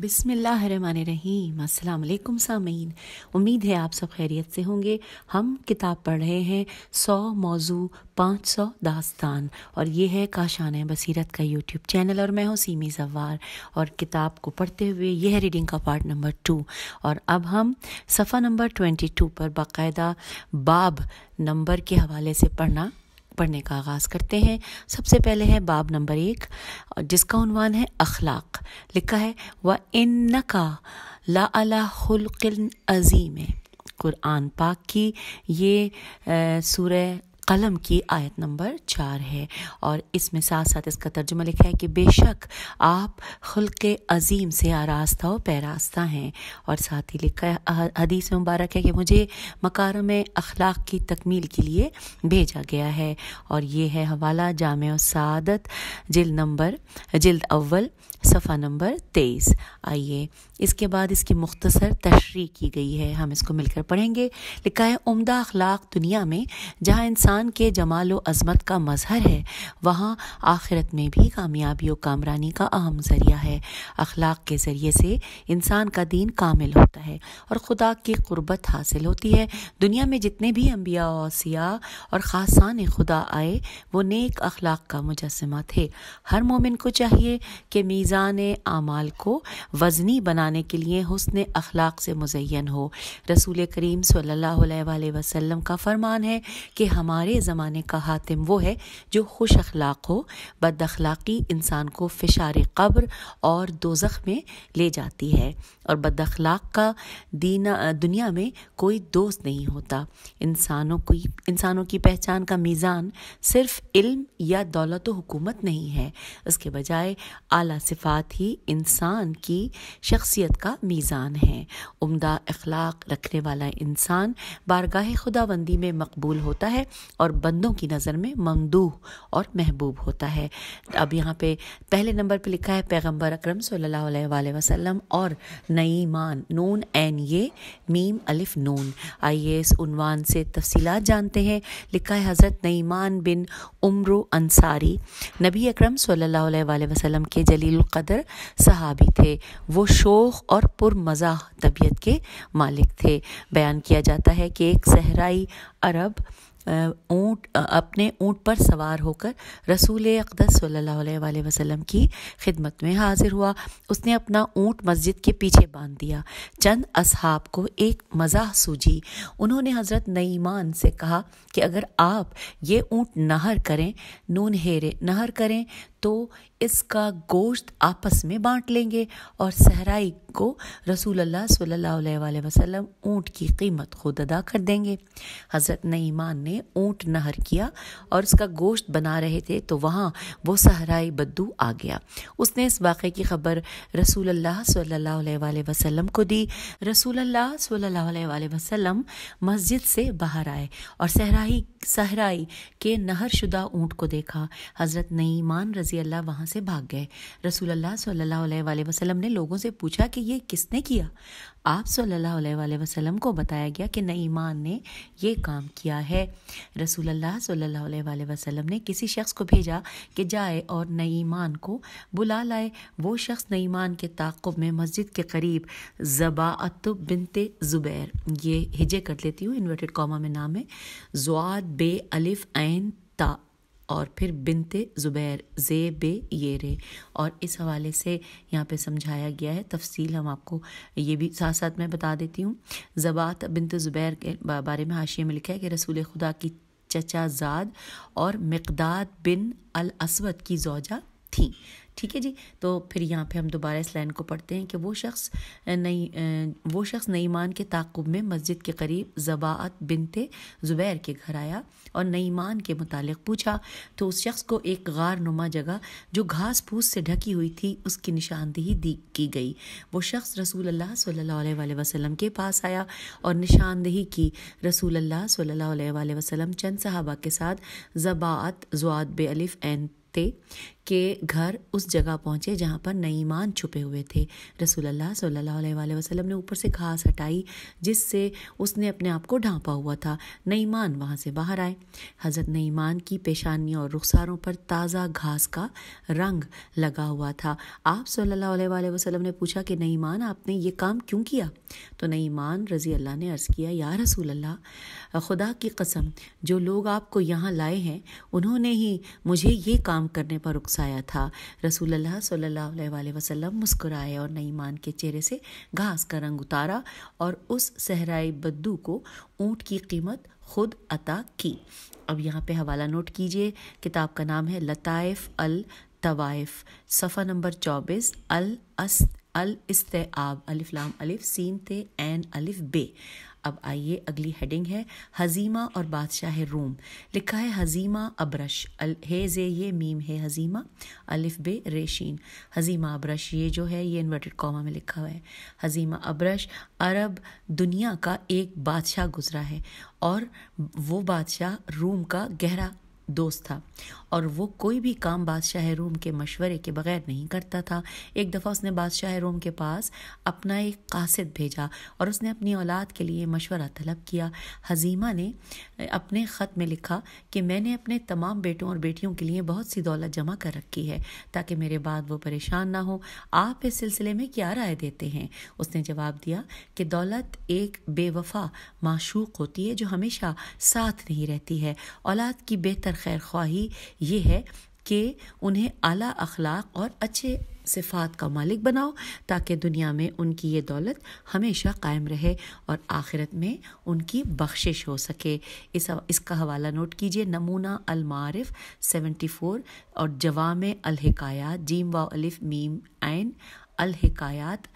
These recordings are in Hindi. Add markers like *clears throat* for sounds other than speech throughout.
बिसमीम अल्लाम सामीन उम्मीद है आप सब खैरियत से होंगे हम किताब पढ़ रहे हैं सौ मौजू पाँच सौ दास्तान और ये है काशान बसीरत का यूट्यूब चैनल और मैं हूँ सीमी जवार और किताब को पढ़ते हुए यह है रीडिंग का पार्ट नंबर टू और अब हम सफ़ा नंबर ट्वेंटी टू पर बाकायदा बाब नंबर के हवाले से पढ़ना पढ़ने का आगाज़ करते हैं सबसे पहले है बाब नंबर एक जिसका उनवान है अखलाक लिखा है व इन न का लाकिन अजीम है कुरान पाक की ये सूर कलम की आयत नंबर चार है और इसमें साथ साथ इसका तर्जुमा लिखा है कि बेशक आप खुल्क अजीम से आरास्ता और पैरास्ता हैं और साथ ही लिखा है हदीस मुबारक है कि मुझे मकार में अखलाक की तकमील के लिए भेजा गया है और ये है हवाला जाम सदत जिल नंबर जिल्द अव्वल सफ़ा नंबर तेईस आइए इसके बाद इसकी मुख्तसर तशरी की गई है हम इसको मिलकर पढ़ेंगे लिखा है उमदा अखलाक दुनिया में जहाँ इंसान के जमाल अजमत का मजहर है वहाँ आखिरत में भी कामयाबी और कामरानी का अहम ज़रिया है अखलाक के ज़रिए से इंसान का दीन कामिल होता है और ख़ुदा की क़ुरबत हासिल होती है दुनिया में जितने भी अम्बिया और सियाह और ख़ासान खुदा आए वो नेक अखलाक का मुजस्मा थे हर मोमिन को चाहिए कि मीज़ मीज़ान आमाल को वज़नी बनाने के लिए हसन अखलाक से मुजैन हो रसूल करीम सल्ला वसम का फरमान है कि हमारे ज़माने का हातिम वो है जो खुश अखलाक हो बद अखलाक़ी इंसान को फिशार कब्र और दोजख में ले जाती है और बद अखलाक का दीना दुनिया में कोई दोस्त नहीं होता इंसानों की इंसानों की पहचान का मीज़ान सिर्फ इल्म या दौलत हुकूमत नहीं है इसके बजाय आला सिफ सिफ़ात ही इंसान की शख्सियत का मीज़ान है उम्दा अखलाक रखने वाला इंसान बारगाह खुदाबंदी में मकबूल होता है और बंदों की नज़र में ममदूह और महबूब होता है अब यहाँ पर पहले नंबर पर लिखा है पैगम्बर अक्रम सल्ला वसम और नईमान नून एन ये मीम अलिफ नून आइए इस उनवान से तफसीलात जानते हैं लिखा है हज़रत नईमान बिन उम्र अंसारी नबी अक्रम सल्ला वसम के जलील कदर सहाबी थे वो शोख और पुरमज़ा तबीयत के मालिक थे बयान किया जाता है कि एक सहराई अरब ऊँट अपने ऊँट पर सवार होकर रसूल अकदस सल्लल्लाहु वसल्लम की खिदमत में हाजिर हुआ उसने अपना ऊँट मस्जिद के पीछे बांध दिया चंद असहाब को एक मज़ा सूझी उन्होंने हज़रत नईमान से कहा कि अगर आप ये ऊँट नहर करें नून हेरे नहर करें तो इसका गोश्त आपस में बांट लेंगे और सहराई को रसूल अल्लाह सल्लल्लाहु अलैहि वसल्लम ऊँट की कीमत खुद अदा कर देंगे हज़रत नईमान ने ऊँट नहर किया और उसका गोश्त बना रहे थे तो वहाँ वो सहराई बद्दू आ गया उसने इस वाक़े की खबर रसूल अल्लाह सल्लल्लाहु अलैहि वसल्लम को दी रसूल अल्लाह सल्लल्लाहु अलैहि वसल्लम मस्जिद से बाहर आए और सहराई सहराई के नहर शुदा ऊँट को देखा हज़रत नईमान रजी अल्लाह वहाँ से भाग गए रसूल अल्लाह सल्लल्लाहु अलैहि वसल्लम ने लोगों से पूछा कि ये किसने किया आप सल्लल्लाहु अलैहि वसल्लम को बताया गया कि नईमान ने यह काम किया है रसूल अल्लाह सल्लल्लाहु अलैहि वसल्लम ने किसी शख्स को भेजा कि जाए और नईमान को बुला लाए वो शख्स नईमान के ताक़ुब में मस्जिद के करीब जबात बिनते ज़ुबैर ये हिजे कर लेती हूँ इन्वर्टेड कॉमा में नाम है जुआद बे अलिफ ऐन ता और फिर बिनते ज़ुबैर जे बे ये रे और इस हवाले से यहाँ पे समझाया गया है तफसील हम आपको ये भी साथ साथ मैं बता देती हूँ ज़बात बिनत ज़ुबैर के बारे में हाशिए में लिखा है कि रसूल खुदा की चचाजाद और मकदाद बिन अल असवद की जौजा थी ठीक है जी तो फिर यहाँ पे हम दोबारा इस लाइन को पढ़ते हैं कि वो शख्स नई वो शख्स नईमान के ताकुब में मस्जिद के करीब जबात बिनते ज़ुबैर के घर आया और नईमान के मुतालिक पूछा तो उस शख्स को एक गार नुमा जगह जो घास फूस से ढकी हुई थी उसकी निशानदेही दी की गई वो शख्स रसूल अल्लाह सल्लल्लाहु अलैहि वसल्लम के पास आया और निशानदेही की रसूल अल्लाह सल्लल्लाहु अलैहि वसल्लम चंद सहाबा के साथ जबात जुआत बेअलिफ एन थे के घर उस जगह पहुंचे जहां पर नईमान छुपे हुए थे रसूलुल्लाह सल्लल्लाहु अलैहि वसल्लम ने ऊपर से घास हटाई जिससे उसने अपने आप को ढांपा हुआ था नईमान वहां से बाहर आए हज़रत नईमान की पेशानी और रुखसारों पर ताज़ा घास का रंग लगा हुआ था आप सल्लल्लाहु अलैहि वसल्लम ने पूछा कि नईमान आपने ये काम क्यों किया तो नईमान रज़ी अल्लाह ने अर्ज़ किया या रसूल अल्लाह खुदा की कसम जो लोग आपको यहाँ लाए हैं उन्होंने ही मुझे ये काम करने पर रुखसा आया था रसूल सल्ला वसल्लम मुस्कुराए और नईमान के चेहरे से घास का रंग उतारा और उस सहराई बद्दू को ऊँट की कीमत खुद अता की अब यहाँ पे हवाला नोट कीजिए किताब का नाम है लताइफ अल तवाइफ सफ़ा नंबर चौबीस अल अस अल इस्तेआब अलिफ लाम अलिफ सीन ते एन अलिफ बे अब आइए अगली हेडिंग है हजीमा और बादशाह है रोम लिखा है हजीमा अब्रश अल हे जे ये मीम है हजीमा अलिफ बे रेशीन हजीमा अब्रश ये जो है ये इन्वर्टेड कॉमा में लिखा हुआ है हजीमा अब्रश अरब दुनिया का एक बादशाह गुजरा है और वो बादशाह रूम का गहरा दोस्त था और वो कोई भी काम बादशाह रोम के मशवरे के बगैर नहीं करता था एक दफ़ा उसने बादशाह रोम के पास अपना एक कासिद भेजा और उसने अपनी औलाद के लिए मशवरा तलब किया हजीमा ने अपने ख़त में लिखा कि मैंने अपने तमाम बेटों और बेटियों के लिए बहुत सी दौलत जमा कर रखी है ताकि मेरे बाद वो परेशान ना हो आप इस सिलसिले में क्या राय देते हैं उसने जवाब दिया कि दौलत एक बेवफा माशूक होती है जो हमेशा साथ नहीं रहती है औलाद की बेहतर खैर ख्वाही ये है कि उन्हें आला अखलाक और अच्छे सिफात का मालिक बनाओ ताकि दुनिया में उनकी ये दौलत हमेशा कायम रहे और आखिरत में उनकी बख्शिश हो सके इस इसका हवाला नोट कीजिए नमूना अलमारफ सेवेंटी फ़ोर और जवाम अलहकायात जीम व मीम आन अलहकायात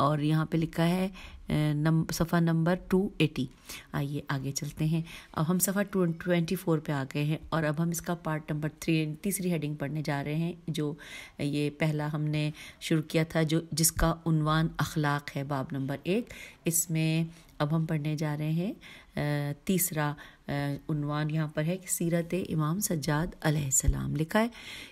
और यहाँ पे लिखा है नम सफ़ा नंबर टू एटी आइए आगे चलते हैं अब हम सफ़ा टू ट्वेंटी फोर पर आ गए हैं और अब हम इसका पार्ट नंबर थ्री तीसरी हेडिंग पढ़ने जा रहे हैं जो ये पहला हमने शुरू किया था जो जिसका उनवान अखलाक है बाब नंबर एक इसमें अब हम पढ़ने जा रहे हैं तीसरा उनवान यहाँ पर है कि सीरत इमाम सज्जाद अलैहिस्सलाम लिखा है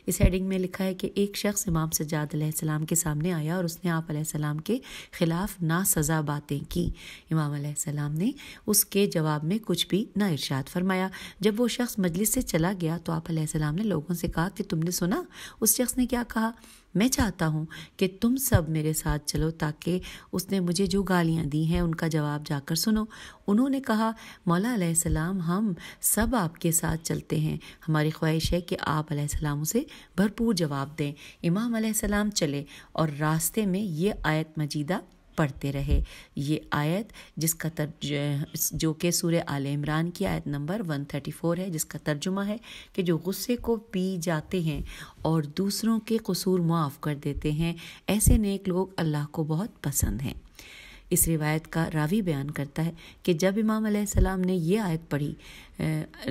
इस हेडिंग में लिखा है कि एक शख्स इमाम सज्जाद अलैहिस्सलाम के सामने आया और उसने आप सलाम के ख़िलाफ़ ना सज़ा बातें की इमाम सलाम ने उसके जवाब में कुछ भी ना इर्शाद फरमाया जब वो शख्स मजलिस से चला गया तो आप सलाम ने लोगों से कहा कि तुमने सुना उस शख्स ने क्या कहा मैं चाहता हूँ कि तुम सब मेरे साथ चलो ताकि उसने मुझे जो गालियाँ दी हैं उनका जवाब जाकर सुनो उन्होंने कहा मौला सलाम हम सब आपके साथ चलते हैं हमारी ख्वाहिश है कि आप सलाम उसे भरपूर जवाब दें इमाम सलाम चले और रास्ते में ये आयत मजीदा पढ़ते रहे ये आयत जिसका तर्ज जो कि सूर्य आल इमरान की आयत नंबर 134 है जिसका तर्जुमा है कि जो गुस्से को पी जाते हैं और दूसरों के कसूर मुआफ़ कर देते हैं ऐसे नेक लोग अल्लाह को बहुत पसंद हैं इस रिवायत का रावी बयान करता है कि जब इमाम सलाम ने यह आयत पढ़ी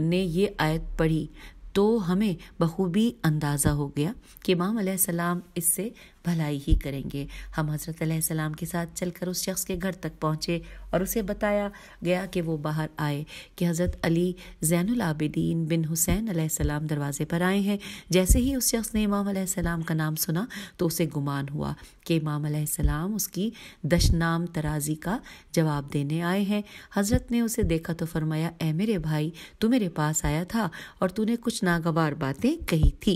ने ये आयत पढ़ी तो हमें बखूबी अंदाज़ा हो गया कि इमाम सलाम इससे भलाई ही करेंगे हम हज़रत सलाम के साथ चलकर उस शख्स के घर तक पहुँचे और उसे बताया गया कि वो बाहर आए कि हज़रत अली ज़ैनुल आबिदीन बिन हुसैन सलाम दरवाज़े पर आए हैं जैसे ही उस शख्स ने इमाम सलाम का नाम सुना तो उसे गुमान हुआ कि इमाम सलाम उसकी दशनाम तराजी का जवाब देने आए हैं हज़रत ने उसे देखा तो फरमाया ए मेरे भाई तू मेरे पास आया था और तूने कुछ नागवार बातें कही थी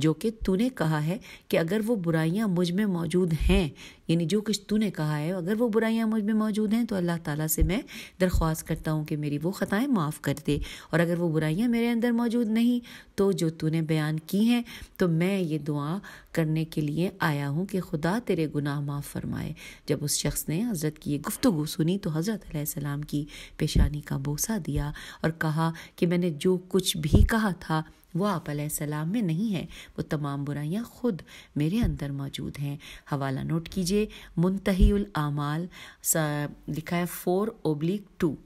जो कि तूने कहा है कि अगर वो बुराइयाँ मुझ में मौजूद हैं यानी जो कुछ तूने कहा है अगर वो बुराइयाँ मुझ में मौजूद हैं तो अल्लाह ताला से मैं दरख्वास्त करता हूँ कि मेरी वो ख़ताएँ माफ़ कर दे और अगर वो बुराइयाँ मेरे अंदर मौजूद नहीं तो जो तूने बयान की हैं तो मैं ये दुआ करने के लिए आया हूँ कि खुदा तेरे गुनाह माफ़ फरमाए जब उस शख्स ने हज़रत की ये गुफ्तु सुनी तो हज़रत सलाम की पेशानी का बोसा दिया और कहा कि मैंने जो कुछ भी कहा था वो आप सलाम में नहीं है वो तमाम बुराइयाँ खुद मेरे अंदर मौजूद हैं हवाला नोट कीजिए लीजिए मुंतहील आमाल लिखा है फोर ओब्लिक टू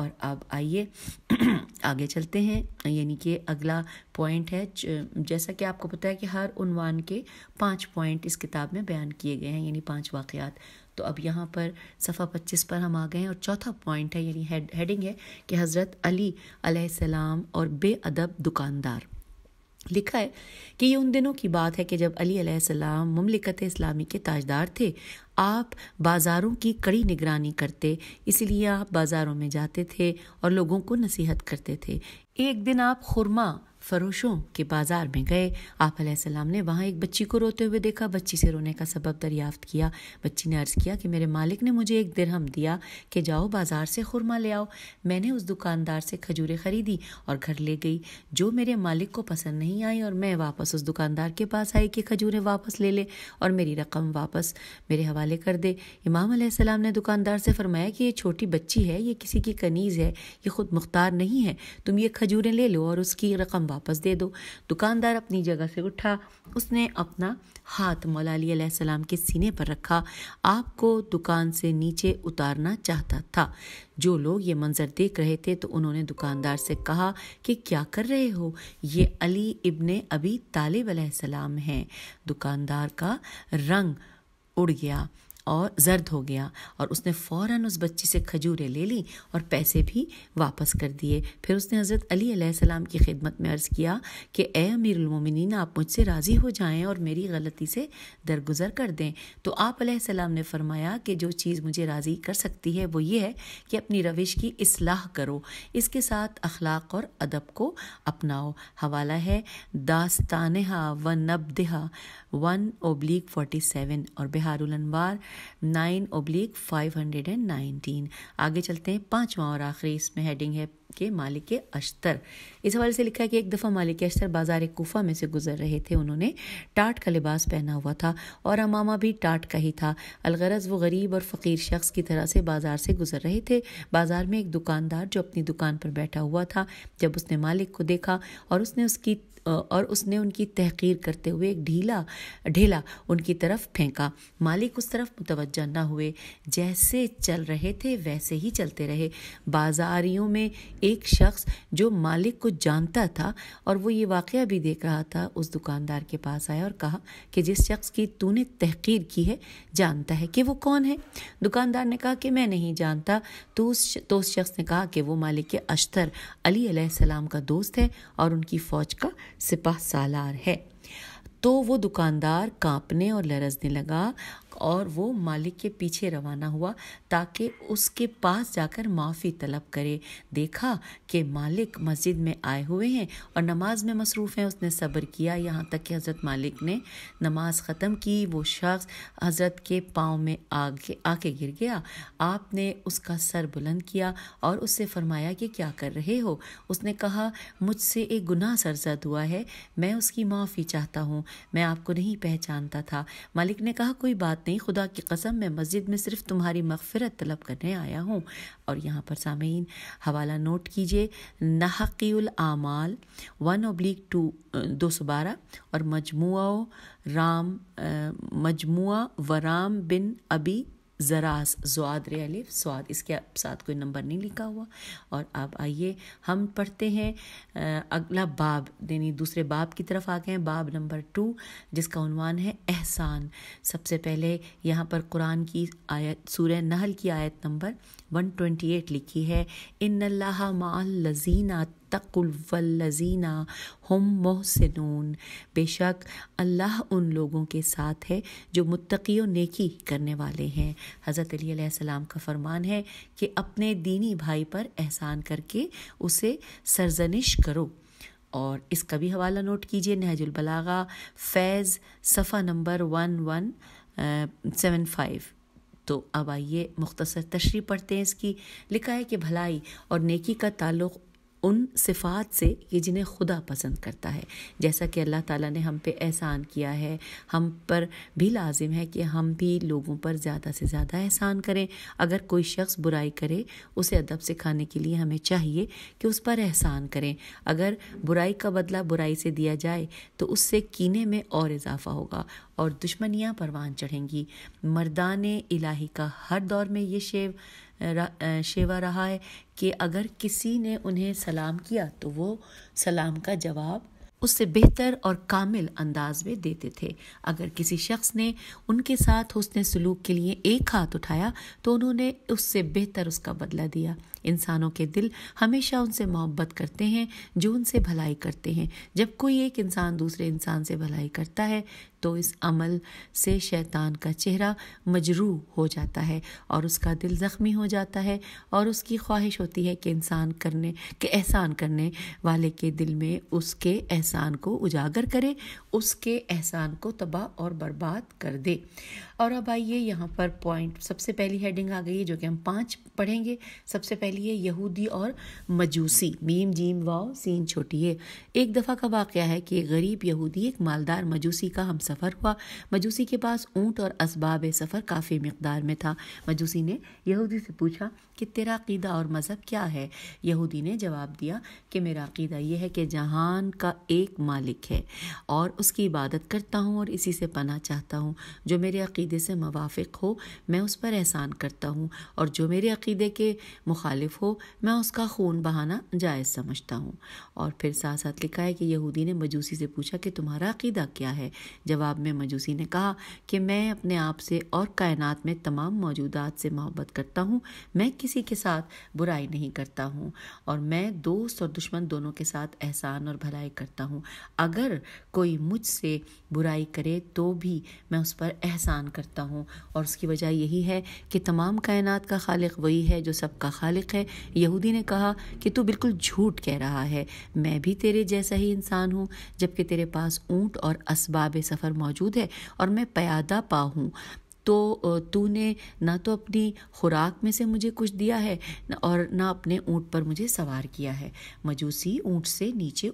और अब आइए *clears throat* आगे चलते हैं यानी कि अगला पॉइंट है जैसा कि आपको पता है कि हर उनवान के पांच पॉइंट इस किताब में बयान किए गए हैं यानी पांच वाक़ात तो अब यहाँ पर सफ़ा पच्चीस पर हम आ गए हैं और चौथा पॉइंट है यानी हेड हेडिंग है कि हज़रत अली सलाम और बेअदब दुकानदार लिखा है कि ये उन दिनों की बात है कि जब अली सलाम ममलिकत इस्लामी के ताजदार थे आप बाज़ारों की कड़ी निगरानी करते इसलिए आप बाज़ारों में जाते थे और लोगों को नसीहत करते थे एक दिन आप खुरमा फरोशों के बाज़ार में गए आप सलाम ने वहाँ एक बच्ची को रोते हुए देखा बच्ची से रोने का सबब दरियाफ्त किया बच्ची ने अर्ज़ किया कि मेरे मालिक ने मुझे एक दिरहम दिया कि जाओ बाज़ार से खुरमा ले आओ मैंने उस दुकानदार से खजूरें ख़रीदी और घर ले गई जो मेरे मालिक को पसंद नहीं आई और मैं वापस उस दुकानदार के पास आई कि खजूरें वापस ले ले और मेरी रकम वापस मेरे हवाले हवाले कर दे इमाम सलाम ने दुकानदार से फरमाया कि ये छोटी बच्ची है ये किसी की कनीज़ है ये खुद मुख्तार नहीं है तुम ये खजूरें ले लो और उसकी रकम वापस दे दो दुकानदार अपनी जगह से उठा उसने अपना हाथ मौला अली सलाम के सीने पर रखा आपको दुकान से नीचे उतारना चाहता था जो लोग ये मंज़र देख रहे थे तो उन्होंने दुकानदार से कहा कि क्या कर रहे हो ये अली इब्ने अभी तालिब सलाम हैं दुकानदार का रंग 오르기야. और जर्द हो गया और उसने फ़ौरन उस बच्ची से खजूरें ले ली और पैसे भी वापस कर दिए फिर उसने हज़रत अली सलाम की खिदमत में अर्ज़ किया कि ए अमीरमिन आप मुझसे राज़ी हो जाएं और मेरी गलती से दरगुजर कर दें तो आप सलाम ने फरमाया कि जो चीज़ मुझे राज़ी कर सकती है वो ये है कि अपनी रविश की असलाह करो इसके साथ अखलाक और अदब को अपनाओ हवाला है दास्तानहा व नबदहा वन ओब्लिक फोर्टी सेवन और अनवार nine oblique five hundred and nineteen आगे चलते हैं पांचवा और आखिरी इसमें हेडिंग है के मालिक अश्तर इस हवाले से लिखा है कि एक दफ़ा मालिक अश्तर बाजार कोफा में से गुजर रहे थे उन्होंने टाट का लिबास पहना हुआ था और अमामा भी टाट का ही था अलगरज वो गरीब और फ़कीर शख्स की तरह से बाजार से गुजर रहे थे बाजार में एक दुकानदार जो अपनी दुकान पर बैठा हुआ था जब उसने मालिक को देखा और उसने उसकी और उसने उनकी तहकीर करते हुए एक ढीला ढीला उनकी तरफ फेंका मालिक उस तरफ मुतवजह न हुए जैसे चल रहे थे वैसे ही चलते रहे बाजारियों में एक शख्स जो मालिक को जानता था और वो ये वाक़ भी देख रहा था उस दुकानदार के पास आया और कहा कि जिस शख्स की तूने तहकीर की है जानता है कि वो कौन है दुकानदार ने कहा कि मैं नहीं जानता तो उस तो उस शख्स ने कहा कि वो मालिक के अश्तर अली सलाम का दोस्त है और उनकी फ़ौज का सिपाह सालार है तो वो दुकानदार कांपने और लरजने लगा और वो मालिक के पीछे रवाना हुआ ताकि उसके पास जाकर माफ़ी तलब करे देखा कि मालिक मस्जिद में आए हुए हैं और नमाज में मसरूफ़ हैं उसने सब्र किया यहाँ तक कि हज़रत मालिक ने नमाज ख़त्म की वो शख्स हज़रत के पाँव में आगे आके गिर गया आपने उसका सर बुलंद किया और उससे फरमाया कि क्या कर रहे हो उसने कहा मुझसे एक गुनाह सरजद हुआ है मैं उसकी माफ़ी चाहता हूँ मैं आपको नहीं पहचानता था मालिक ने कहा कोई बात नहीं खुदा की कसम मैं मस्जिद में सिर्फ तुम्हारी मगफरत तलब करने आया हूँ और यहाँ पर सामीन हवाला नोट कीजिए नहकील आमाल वन ओब्लिक टू दो सौ बारह और मजमू राम मजमू राम बिन अबी ज़रास जुआद रेलिफ स्वाद इसके साथ कोई नंबर नहीं लिखा हुआ और अब आइए हम पढ़ते हैं अगला बाब यानी दूसरे बाब की तरफ आ गए हैं बाब नंबर टू जिसका उनवान है एहसान सबसे पहले यहाँ पर कुरान की आयत सूर्य नहल की आयत नंबर 128 लिखी है इन अल्लाह माल लजीना तकुल्वल्लजीना हम मोहसिनून बेशक अल्लाह उन लोगों के साथ है जो मुत्तकी और नेकी करने वाले हैं हज़रत अलीसम का फरमान है कि अपने दीनी भाई पर एहसान करके उसे सरजनिश करो और इसका भी हवाला नोट कीजिए नहजुलबलागा फैज़ सफ़ा number one one seven five तो अब आइए मुख्तसर तशरी पढ़ते हैं इसकी लिखा है कि भलाई और नेकी का ताल्लुक उन सिफात से कि जिन्हें खुदा पसंद करता है जैसा कि अल्लाह ताला ने हम पे एहसान किया है हम पर भी लाजिम है कि हम भी लोगों पर ज़्यादा से ज़्यादा एहसान करें अगर कोई शख्स बुराई करे उसे अदब सिखाने के लिए हमें चाहिए कि उस पर एहसान करें अगर बुराई का बदला बुराई से दिया जाए तो उससे कीने में और इजाफा होगा और दुश्मनियाँ परवान चढ़ेंगी मर्दान इलाही का हर दौर में ये शेव शेवा रहा है कि अगर किसी ने उन्हें सलाम किया तो वो सलाम का जवाब उससे बेहतर और कामिल अंदाज में देते थे अगर किसी शख्स ने उनके साथ उसने सलूक के लिए एक हाथ उठाया तो उन्होंने उससे बेहतर उसका बदला दिया इंसानों के दिल हमेशा उनसे मोहब्बत करते हैं जो उनसे भलाई करते हैं जब कोई एक इंसान दूसरे इंसान से भलाई करता है तो इस अमल से शैतान का चेहरा मजरू हो जाता है और उसका दिल ज़ख्मी हो जाता है और उसकी ख्वाहिश होती है कि इंसान करने के एहसान करने वाले के दिल में उसके एहसान को उजागर करे उसके एहसान को तबाह और बर्बाद कर दे और अब आइए यहाँ पर पॉइंट सबसे पहली हेडिंग आ गई है जो कि हम पाँच पढ़ेंगे सबसे पहली है यहूदी और मजूसी मीम जीम वाओ सीन छोटी है एक दफ़ा का वाक़ है कि एक गरीब यहूदी एक मालदार मजूसी का हम सफ़र हुआ मजूसी के पास ऊँट और इसबाब सफ़र काफ़ी मकदार में था मजूसी ने यहूदी से पूछा कि तेरा अकीदा और मज़हब क्या है यहूदी ने जवाब दिया कि मेरा अकीदा यह है कि जहान का एक मालिक है और उसकी इबादत करता हूँ और इसी से पना चाहता हूँ जो मेरे अकीदे अकीदे से मुवाफ़ हो मैं उस पर एहसान करता हूँ और जो मेरे अकीदे के मुखालिफ हो मैं उसका खून बहाना जायज़ समझता हूँ और फिर साथ साथ लिखा है कि यहूदी ने मजूसी से पूछा कि तुम्हारा अकीदा क्या है जवाब में मजूसी ने कहा कि मैं अपने आप से और कायनात में तमाम मौजूदात से मोहब्बत करता हूँ मैं किसी के साथ बुराई नहीं करता हूँ और मैं दोस्त और दुश्मन दोनों के साथ एहसान और भलाई करता हूँ अगर कोई मुझसे बुराई करे तो भी मैं उस पर एहसान करता हूँ और उसकी वजह यही है कि तमाम कायनात का खालिक वही है जो सबका खालिक है यहूदी ने कहा कि तू बिल्कुल झूठ कह रहा है मैं भी तेरे जैसा ही इंसान हूँ जबकि तेरे पास ऊँट और इसबाब सफ़र मौजूद है और मैं प्यादा पा हूँ तो तूने ना तो अपनी खुराक में से मुझे कुछ दिया है और ना अपने ऊँट पर मुझे सवार किया है मजूसी ऊँट से नीचे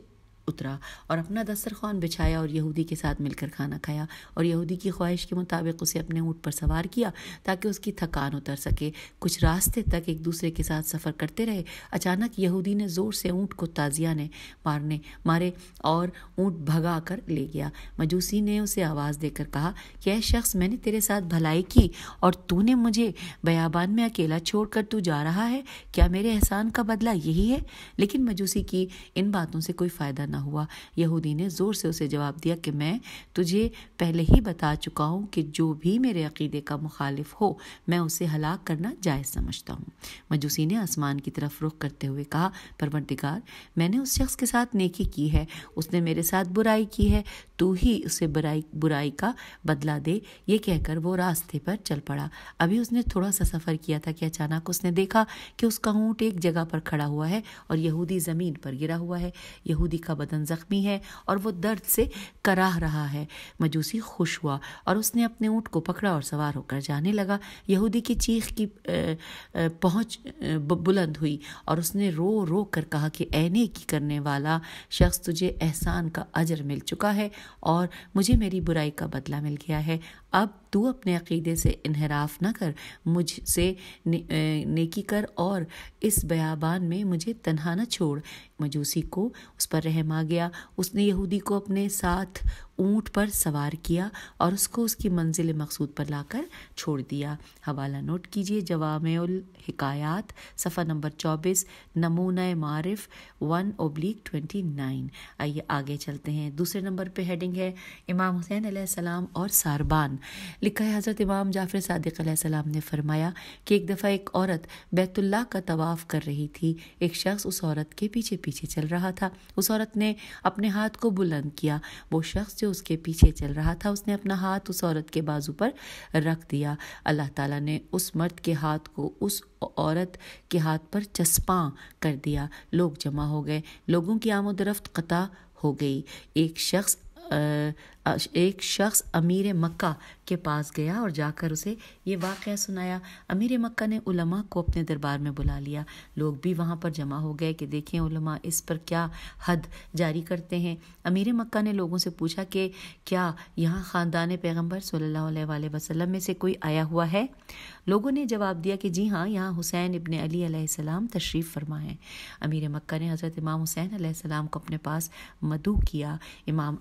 उतरा और अपना दस्तरखान बिछाया और यहूदी के साथ मिलकर खाना खाया और यहूदी की ख्वाहिश के मुताबिक उसे अपने ऊँट पर सवार किया ताकि उसकी थकान उतर सके कुछ रास्ते तक एक दूसरे के साथ सफ़र करते रहे अचानक यहूदी ने ज़ोर से ऊँट को ताजिया ने मारने मारे और ऊँट भगा कर ले गया मजूसी ने उसे आवाज़ देकर कहा कि यह शख्स मैंने तेरे साथ भलाई की और तूने मुझे बयाबान में अकेला छोड़कर तू जा रहा है क्या मेरे एहसान का बदला यही है लेकिन मजूसी की इन बातों से कोई फ़ायदा बना हुआ यहूदी ने ज़ोर से उसे जवाब दिया कि मैं तुझे पहले ही बता चुका हूँ कि जो भी मेरे अकीदे का मुखालिफ हो मैं उसे हलाक करना जायज़ समझता हूँ मजूसी ने आसमान की तरफ रुख करते हुए कहा परवरदिगार मैंने उस शख्स के साथ नेकी की है उसने मेरे साथ बुराई की है तू ही उसे बुराई बुराई का बदला दे ये कहकर वो रास्ते पर चल पड़ा अभी उसने थोड़ा सा सफ़र किया था कि अचानक उसने देखा कि उसका ऊँट एक जगह पर खड़ा हुआ है और यहूदी ज़मीन पर गिरा हुआ है यहूदी का बदन ज़ख्मी है और वो दर्द से कराह रहा है मजूसी खुश हुआ और उसने अपने ऊँट को पकड़ा और सवार होकर जाने लगा यहूदी की चीख की पहुँच बुलंद हुई और उसने रो रो कर कहा कि ऐने की करने वाला शख्स तुझे एहसान का अजर मिल चुका है और मुझे मेरी बुराई का बदला मिल गया है अब तू अपने अकीदे से इनहराफ ना कर मुझसे नेकी कर और इस बयाबान में मुझे तनहा न छोड़ मजूसी को उस पर रहम आ गया उसने यहूदी को अपने साथ ऊंट पर सवार किया और उसको उसकी मंजिल मकसूद पर लाकर छोड़ दिया हवाला नोट कीजिए जवामुल हिकायात सफ़ा नंबर चौबीस नमूना मारफ़ वन ओब्लिक ट्वेंटी नाइन आइए आगे चलते हैं दूसरे नंबर पर हेडिंग है इमाम हुसैन आसमाम और सारबान लिखा है हज़रत इमाम जाफ़र सदक सलाम ने फरमाया कि एक दफ़ा एक औरत बैतुल्ला का तवाफ़ कर रही थी एक शख्स उस औरत के पीछे पीछे चल रहा था उस औरत ने अपने हाथ को बुलंद किया वो शख्स जो उसके पीछे चल रहा था उसने अपना हाथ उस औरत के बाजू पर रख दिया अल्लाह ताला ने उस मर्द के हाथ को उस औरत के हाथ पर चस्पा कर दिया लोग जमा हो गए लोगों की आमोदरफ्त कता हो गई एक शख्स एक शख्स अमीर मक्का के पास गया और जाकर उसे ये वाक़ सुनाया अमीर मक्का ने उलमा को अपने दरबार में बुला लिया लोग भी वहाँ पर जमा हो गए कि देखें उलमा इस पर क्या हद जारी करते हैं अमीर मक्का ने लोगों से पूछा कि क्या यहाँ ख़ानदान पैगम्बर सल्ला वसलम में से कोई आया हुआ है लोगों ने जवाब दिया कि जी हाँ यहाँ हुसैन इबन अलीसम तशरीफ़ फरमा है अमीर मक्का ने हज़रत इमाम हुसैन सलाम को अपने पास मदू किया इमाम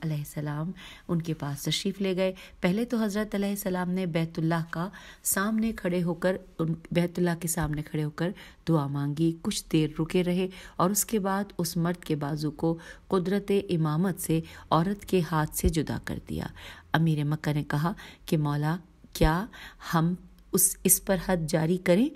उनके पास तशरीफ ले गए पहले तो हज़रत सलाम ने बैतुल्लाह का सामने खड़े होकर उन बैतुल्लाह के सामने खड़े होकर दुआ मांगी कुछ देर रुके रहे और उसके बाद उस मर्द के बाजू को कुदरत इमामत से औरत के हाथ से जुदा कर दिया अमीर मक्का ने कहा कि मौला क्या हम उस इस पर हद जारी करें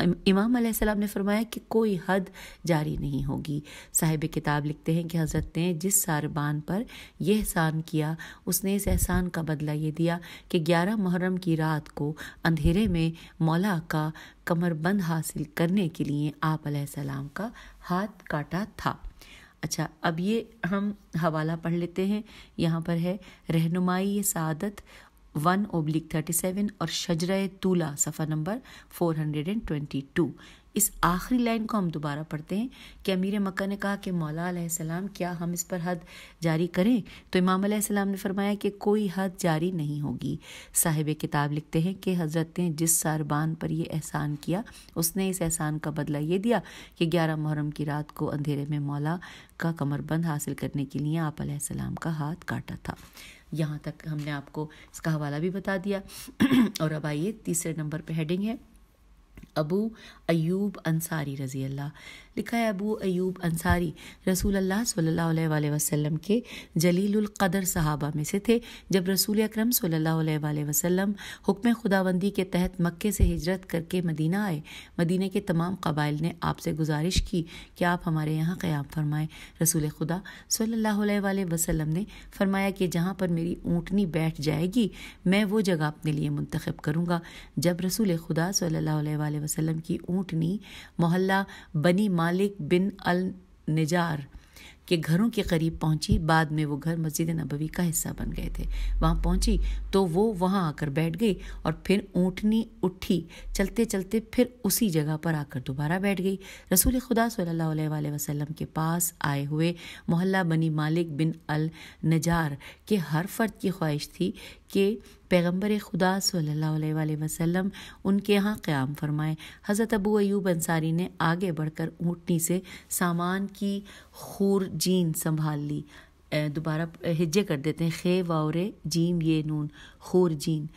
इमाम सलाम ने फरमाया कि कोई हद जारी नहीं होगी साहिब किताब लिखते हैं कि हज़रत ने जिस सारबान पर यह एहसान किया उसने इस एहसान का बदला ये दिया कि ग्यारह मुहर्रम की रात को अंधेरे में मौला का कमरबंद हासिल करने के लिए आप सलाम का हाथ काटा था अच्छा अब ये हम हवाला पढ़ लेते हैं यहाँ पर है रहनुमाई सादत वन ओब्लिक थर्टी सेवन और शजर तूला सफ़ा number four hundred and twenty two इस आखिरी लाइन को हम दोबारा पढ़ते हैं कि अमीर मक्का ने कहा कि मौला सलाम क्या हम इस पर हद जारी करें तो इमाम सलाम ने फरमाया कि कोई हद जारी नहीं होगी साहिब किताब लिखते हैं कि हज़रत ने जिस सारबान पर यह एहसान किया उसने इस एहसान का बदला ये दिया कि ग्यारह मुहर्रम की रात को अंधेरे में मौला का कमरबंद हासिल करने के लिए आप का हाथ काटा था यहाँ तक हमने आपको इसका हवाला भी बता दिया *clears throat* और अब आइए तीसरे नंबर पर हेडिंग है अबू अयूब अंसारी रज़ी अल्लाह लिखा है अबू अयूब अंसारी रसूल अल्लाह सल्लल्लाहु अलैहि वसल्लम के क़दर सहाबा में से थे जब रसूल अक्रम सल्लल्लाहु अलैहि वसल्लम हुक्म खुदाबंदी के तहत मक्के से हिजरत करके मदीना आए मदीने के तमाम कबाइल ने आपसे गुजारिश की कि आप हमारे यहाँ क़याम फरमाएं रसूल खुदा सल्लल्लाहु अलैहि वसल्लम ने फरमाया कि जहाँ पर मेरी ऊँटनी बैठ जाएगी मैं वो जगह अपने लिए मुंतखब करूँगा जब रसूल खुदा सल्लल्लाहु अलैहि वसल्लम की ऊँटनी मोहल्ला बनी मालिक बिन अल निजार के घरों के करीब पहुंची बाद में वो घर मस्जिद नबवी का हिस्सा बन गए थे वहाँ पहुंची तो वो वहाँ आकर बैठ गई और फिर ऊँटनी उठी चलते चलते फिर उसी जगह पर आकर दोबारा बैठ गई रसूल खुदा सल्लल्लाहु अलैहि वसल्लम के पास आए हुए मोहल्ला बनी मालिक बिन अल नजार के हर फर्द की ख्वाहिश थी कि पैगम्बर खुदा सल्ला वसम उनके यहाँ क़्याम फरमाए हज़रत अबू अयूब अंसारी ने आगे बढ़कर ऊँटनी से सामान की खूर जीन संभाल ली दोबारा हिज्जे कर देते हैं खे वावरे जीम ये नून खूर जीन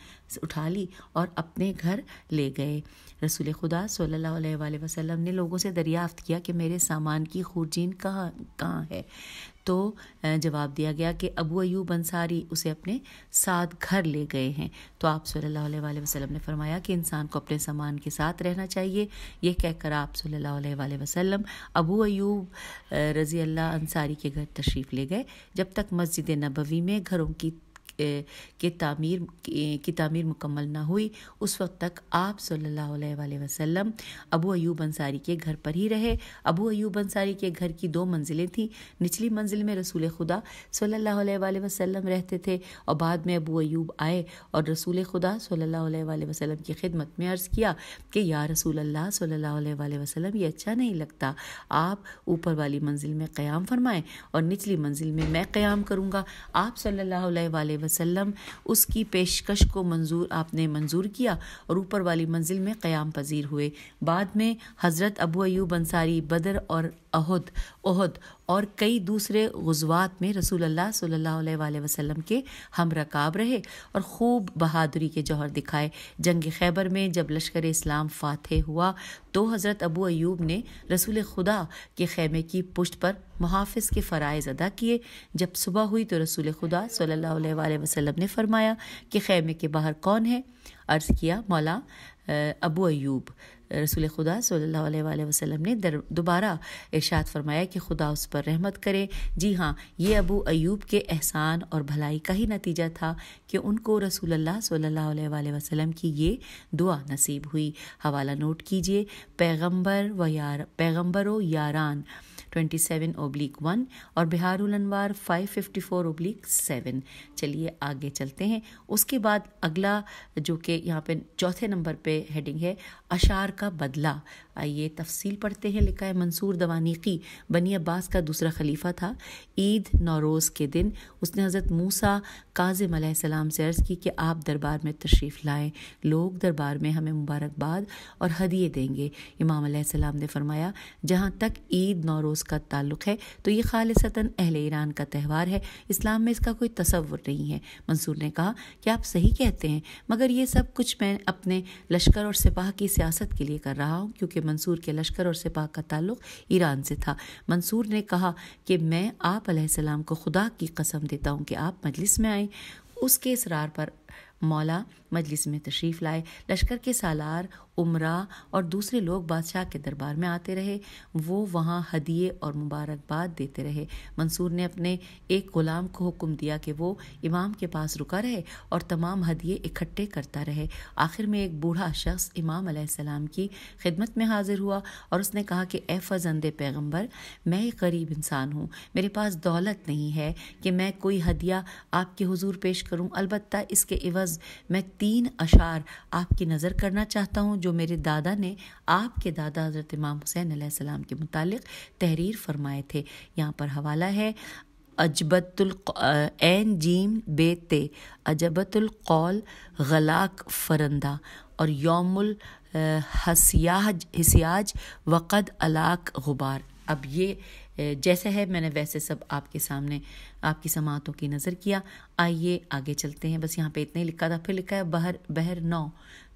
उठा ली और अपने घर ले गए रसूल खुदा सल्लल्लाहु अलैहि वसल्लम ने लोगों से दरियाफ़्त किया कि मेरे सामान की जीन कहाँ कहाँ है तो जवाब दिया गया कि अबू अयूब अंसारी उसे अपने साथ घर ले गए हैं तो आप सल्लल्लाहु अलैहि वसल्लम ने फरमाया कि इंसान को अपने सामान के साथ रहना चाहिए यह कहकर आप सल्लल्लाहु अलैहि वसल्लम अबू अयूब रज़ी अल्लाह अंसारी के घर तशरीफ़ ले गए जब तक मस्जिद नबवी में घरों की के तामीर की तामीर मुकम्मल ना हुई उस वक्त तक आप सल्लल्लाहु अलैहि वसल्लम अबू अयूब अंसारी के घर पर ही रहे अबू अयूब अंसारी के घर की दो मंजिलें थीं निचली मंजिल में रसूल खुदा सल्लल्लाहु अलैहि वसल्लम रहते थे और बाद में अबू अयूब आए और रसूल खुदा सल्लल्लाहु अलैहि वसल्लम की खिदमत में अर्ज़ किया कि या रसूल अल्लाह सल्लल्लाहु अलैहि वसल्लम ये अच्छा नहीं लगता आप ऊपर वाली मंजिल में क़याम फरमाएं और निचली मंजिल में मैं क़याम करूँगा आप सल्लल्लाहु अलैहि वसल्लम उसकी पेशकश को मंजूर आपने मंजूर किया और ऊपर वाली मंजिल में क़याम पजीर हुए बाद में हज़रत अबू अयूब अंसारी बदर और अहद ओहद और कई दूसरे गजवात में रसूल अल्लाह सल्लल्लाहु अलैहि वसल्लम के हम रकाब रहे और खूब बहादुरी के जौहर दिखाए जंग खैबर में जब लश्कर इस्लाम फातह हुआ तो हज़रत अबू अयूब ने रसूल खुदा के खैमे की पुष्ट पर मुहाफ़ के फ़रज़ अदा किए जब सुबह हुई तो रसूल खुदा सल्ला वसलम ने फरमाया कि खैमे के बाहर कौन है अर्ज़ किया मौला अबू अयूब रसूल खुदा सल्लल्लाहु अलैहि वसल्लम ने दोबारा इरशाद फरमाया कि खुदा उस पर रहमत करे जी हाँ ये अबू अयूब के एहसान और भलाई का ही नतीजा था कि उनको रसूल अल्लाह सल्लल्लाहु अलैहि वसल्लम की ये दुआ नसीब हुई हवाला नोट कीजिए पैगम्बर व यार पैगंबरों यारान ट्वेंटी सेवन ओब्लिक वन और बिहार उलनवार five fifty four oblique seven चलिए आगे चलते हैं उसके बाद अगला जो कि यहाँ पे चौथे नंबर पे हेडिंग है अशार का बदला आइए तफसील पढ़ते हैं लिखा है मंसूर दवानीकी बनी अब्बास का दूसरा खलीफा था ईद नौरोज़ के दिन उसने हज़रत मूसा काजम सलाम से अर्ज़ की कि आप दरबार में तशरीफ़ लाएं लोग दरबार में हमें मुबारकबाद और हदिये देंगे इमाम सलाम ने फरमाया जहाँ तक ईद नौरोज़ उसका ताल्लुक़ है तो ये खालसता अहल ईरान का त्यौहार है इस्लाम में इसका कोई तस्वुर नहीं है मंसूर ने कहा कि आप सही कहते हैं मगर ये सब कुछ मैं अपने लश्कर और सिपाह की सियासत के लिए कर रहा हूँ क्योंकि मंसूर के लश्कर और सिपाह का ताल्लुक ईरान से था मंसूर ने कहा कि मैं आप सलाम को खुदा की कसम देता हूँ कि आप मजलिस में आए उसके इसरार पर मौला मजलिस में तशरीफ़ लाए लश्कर के सालार उमरा और दूसरे लोग बादशाह के दरबार में आते रहे वो वहाँ हदिये और मुबारकबाद देते रहे मंसूर ने अपने एक गुलाम को हुक्म दिया कि वो इमाम के पास रुका रहे और तमाम हदिये इकट्ठे करता रहे आखिर में एक बूढ़ा शख्स इमाम अलैहिस्सलाम की खिदमत में हाजिर हुआ और उसने कहा कि ए फजंद पैगम्बर मैं एक गरीब इंसान हूँ मेरे पास दौलत नहीं है कि मैं कोई हदिया आपके हुजूर पेश करूँ अलबत्ता इसके इवज़ मैं तीन अशार आपकी नज़र करना चाहता हूँ जो मेरे दादा ने आपके दादा हज़रत इमाम हुसैन सलाम के मुतालिक तहरीर फरमाए थे यहाँ पर हवाला है अजबतुल एन जीम बेते अजबतुल कौल गलाक फरंदा और योम हसियाज वक़द अलाक गुबार अब ये जैसा है मैंने वैसे सब आपके सामने आपकी समातों की नज़र किया आइए आगे चलते हैं बस यहाँ पे इतना ही लिखा था फिर लिखा है बहर बहर नौ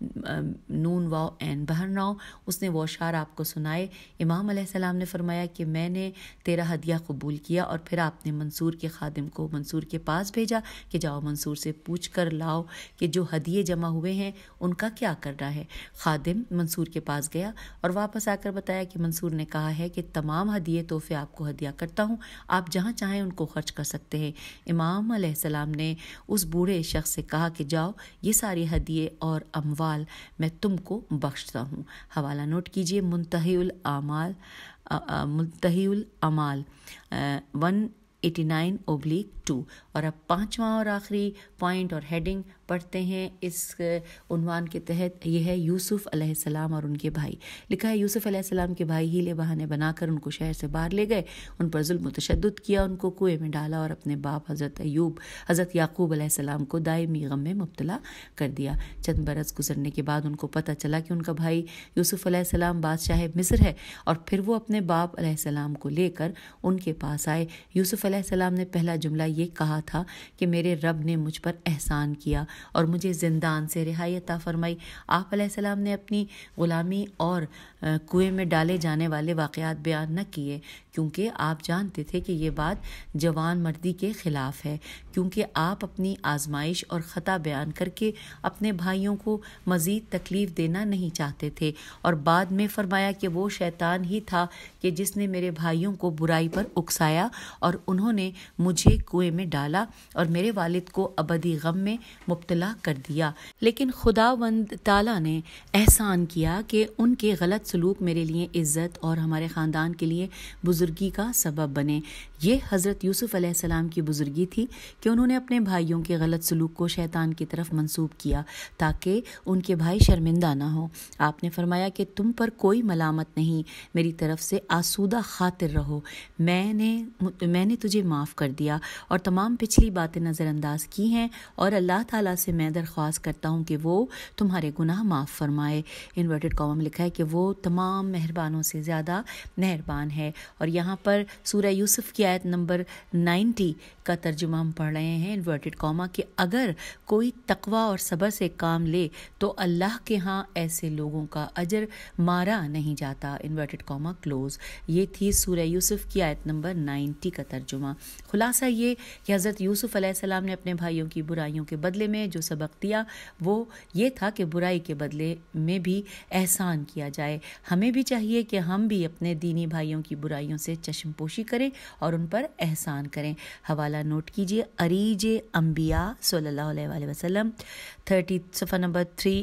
नून वाव एन बहरनाव उसने वो अशार आपको सुनाए इमाम सलाम ने फरमाया कि मैंने तेरा हदिया कबूल किया और फिर आपने मंसूर के खादिम को मंसूर के पास भेजा कि जाओ मंसूर से पूछ कर लाओ कि जो हदिये जमा हुए हैं उनका क्या कर रहा है खादिम मंसूर के पास गया और वापस आकर बताया कि मंसूर ने कहा है कि तमाम हदिये तोहफे आपको हदिया करता हूँ आप जहाँ चाहें उनको खर्च कर सकते हैं इमाम सलाम ने उस बूढ़े शख्स से कहा कि जाओ ये सारी हदिये और अमवा अहवाल मैं तुमको बख्शता हूँ हवाला नोट कीजिए मुंतहील आमाल अमाल one eighty nine oblique two और अब पांचवा और आखिरी पॉइंट और हेडिंग पढ़ते हैं इस उनवान के तहत यह है यूसुफ अलैहिस्सलाम और उनके भाई लिखा है यूसुफ अलैहिस्सलाम के भाई हीले बहाने बनाकर उनको शहर से बाहर ले गए उन पर जुल्म तशद किया उनको कुएं में डाला और अपने बाप हज़रत अयूब हज़रत याकूब अलैहिस्सलाम को दायमी गम में मुबतला कर दिया चंद बरस गुजरने के बाद उनको पता चला कि उनका भाई यूसुफ अलैहिस्सलाम बादशाह मिस्र है और फिर वो अपने बाप अलैहिस्सलाम को लेकर उनके पास आए यूसुफ अलैहिस्सलाम ने पहला जुमला ये कहा था कि मेरे रब ने मुझ पर एहसान किया और मुझे जिंदान से रिहाई अता फरमाई आप ने अपनी ग़ुलामी और कुएं में डाले जाने वाले वाक़ बयान न किए क्योंकि आप जानते थे कि ये बात जवान मर्दी के ख़िलाफ़ है क्योंकि आप अपनी आजमाइश और ख़ता बयान करके अपने भाइयों को मज़ीद तकलीफ़ देना नहीं चाहते थे और बाद में फरमाया कि वो शैतान ही था कि जिसने मेरे भाइयों को बुराई पर उकसाया और उन्होंने मुझे कुएं में डाला और मेरे वालिद को अबदी गम में मुबतला कर दिया लेकिन वंद ताला ने एहसान किया कि उनके गलत सलूक मेरे लिए इज़्ज़त और हमारे ख़ानदान के लिए बुज़ुर्गी का सबब बने ये हज़रत यूसुफ़ अलैहिस्सलाम की बुज़ुर्गी थी कि उन्होंने अपने भाइयों के गलत सलूक को शैतान की तरफ मंसूब किया ताकि उनके भाई शर्मिंदा ना हो आपने फरमाया कि तुम पर कोई मलामत नहीं मेरी तरफ से आसूदा खातिर रहो मैंने मैंने तुझे माफ़ कर दिया और तमाम पिछली बातें नज़रअंदाज की हैं और अल्लाह ताला से मैं दरख्वास्त करता हूँ कि वो तुम्हारे गुनाह माफ़ फरमाए इन्वर्टेड कॉम लिखा है कि वो तमाम मेहरबानों से ज़्यादा मेहरबान है और यहाँ पर सूर्य यूसुफ की आयत नंबर 90 का तर्जुमा हम पढ़ रहे हैं इन्वर्टेड कॉमा कि अगर कोई तकवा और सबर से काम ले तो अल्लाह के यहाँ ऐसे लोगों का अजर मारा नहीं जाता इन्वर्टेड कॉमा क्लोज ये थी सूर्य यूसुफ की आयत नंबर 90 का तर्जुमा खुलासा ये कि हज़रत यूसुफ अलैहिस्सलाम ने अपने भाइयों की बुराइयों के बदले में जो सबक दिया वो ये था कि बुराई के बदले में भी एहसान किया जाए हमें भी चाहिए कि हम भी अपने दीनी भाइयों की बुराइयों से चश्मपोशी करें और उन पर एहसान करें हवाला नोट कीजिए अरीज अम्बिया सल्ला वसलम थर्टी सफ़ा नंबर थ्री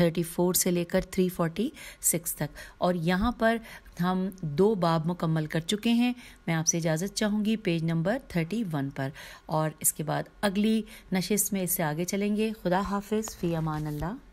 थर्टी फोर से लेकर थ्री फोर्टी सिक्स तक और यहाँ पर हम दो बाब मुकम्मल कर चुके हैं मैं आपसे इजाज़त चाहूँगी पेज नंबर थर्टी वन पर और इसके बाद अगली नशस्त में इससे आगे चलेंगे खुदा हाफिज़ फ़ी अमान अल्लाह